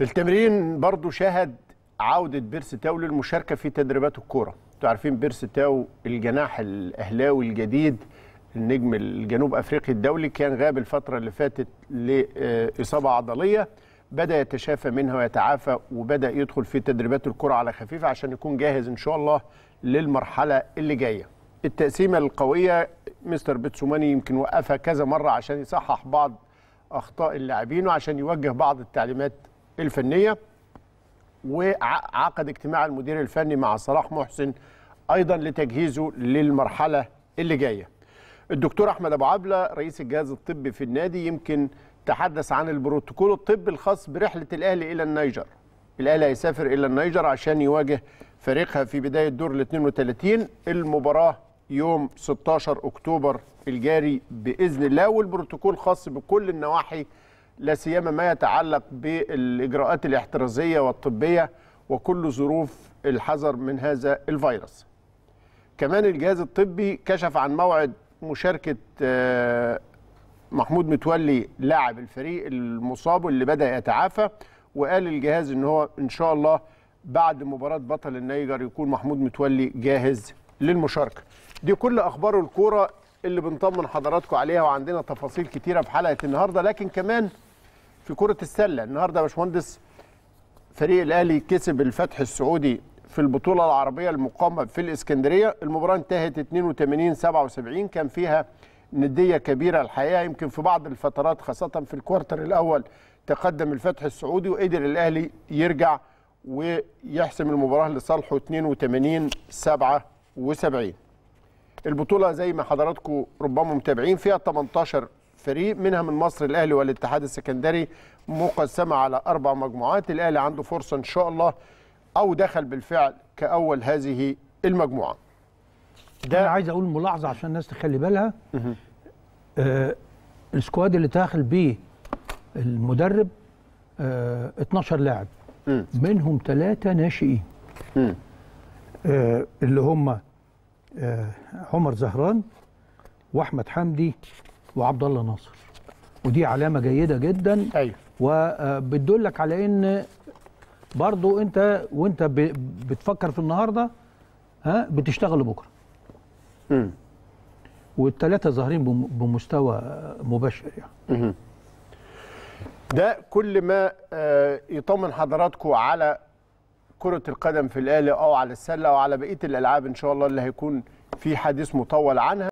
التمرين برضو شهد عودة بيرس تاو للمشاركة في تدريبات الكورة تعرفين عارفين بيرس تاو الجناح الأهلاوي الجديد النجم الجنوب أفريقي الدولي كان غاب الفترة اللي فاتت لإصابة عضلية بدأ يتشافى منها ويتعافى وبدأ يدخل في تدريبات الكرة على خفيف عشان يكون جاهز إن شاء الله للمرحلة اللي جاية التقسيمة القوية مستر بيتسوماني يمكن وقفها كذا مرة عشان يصحح بعض أخطاء اللاعبين وعشان يوجه بعض التعليمات الفنيه وعقد اجتماع المدير الفني مع صلاح محسن ايضا لتجهيزه للمرحله اللي جايه. الدكتور احمد ابو عبله رئيس الجهاز الطبي في النادي يمكن تحدث عن البروتوكول الطبي الخاص برحله الاهلي الى النيجر. الاهلي هيسافر الى النيجر عشان يواجه فريقها في بدايه دور ال 32 المباراه يوم 16 اكتوبر الجاري باذن الله والبروتوكول خاص بكل النواحي لا سيما ما يتعلق بالاجراءات الاحترازيه والطبيه وكل ظروف الحذر من هذا الفيروس. كمان الجهاز الطبي كشف عن موعد مشاركه آه، محمود متولي لاعب الفريق المصاب واللي بدا يتعافى وقال الجهاز ان هو ان شاء الله بعد مباراه بطل النيجر يكون محمود متولي جاهز للمشاركه. دي كل اخبار الكوره اللي بنطمن حضراتكم عليها وعندنا تفاصيل كتيره في حلقه النهارده لكن كمان في كره السله النهارده يا باشمهندس فريق الاهلي كسب الفتح السعودي في البطوله العربيه المقامه في الاسكندريه المباراه انتهت 82 77 كان فيها نديه كبيره الحقيقه يمكن في بعض الفترات خاصه في الكوارتر الاول تقدم الفتح السعودي وقدر الاهلي يرجع ويحسم المباراه لصالحه 82 77 البطوله زي ما حضراتكم ربما متابعين فيها 18 فريق منها من مصر الاهلي والاتحاد السكندري مقسمه على اربع مجموعات الاهلي عنده فرصه ان شاء الله او دخل بالفعل كاول هذه المجموعه ده انا عايز اقول ملاحظه عشان الناس تخلي بالها آه السكواد اللي داخل بيه المدرب آه 12 لاعب منهم ثلاثه ناشئين آه اللي هم آه، عمر زهران واحمد حمدي وعبد الله ناصر ودي علامه جيده جدا ايوه وبتدلك آه، على ان برضو انت وانت بتفكر في النهارده ها بتشتغل لبكره امم والثلاثه ظاهرين بمستوى آه، مباشر يعني ده كل ما يطمن حضراتكم على كرة القدم في الاهلي أو على السلة أو على بقية الألعاب إن شاء الله اللي هيكون في حديث مطول عنها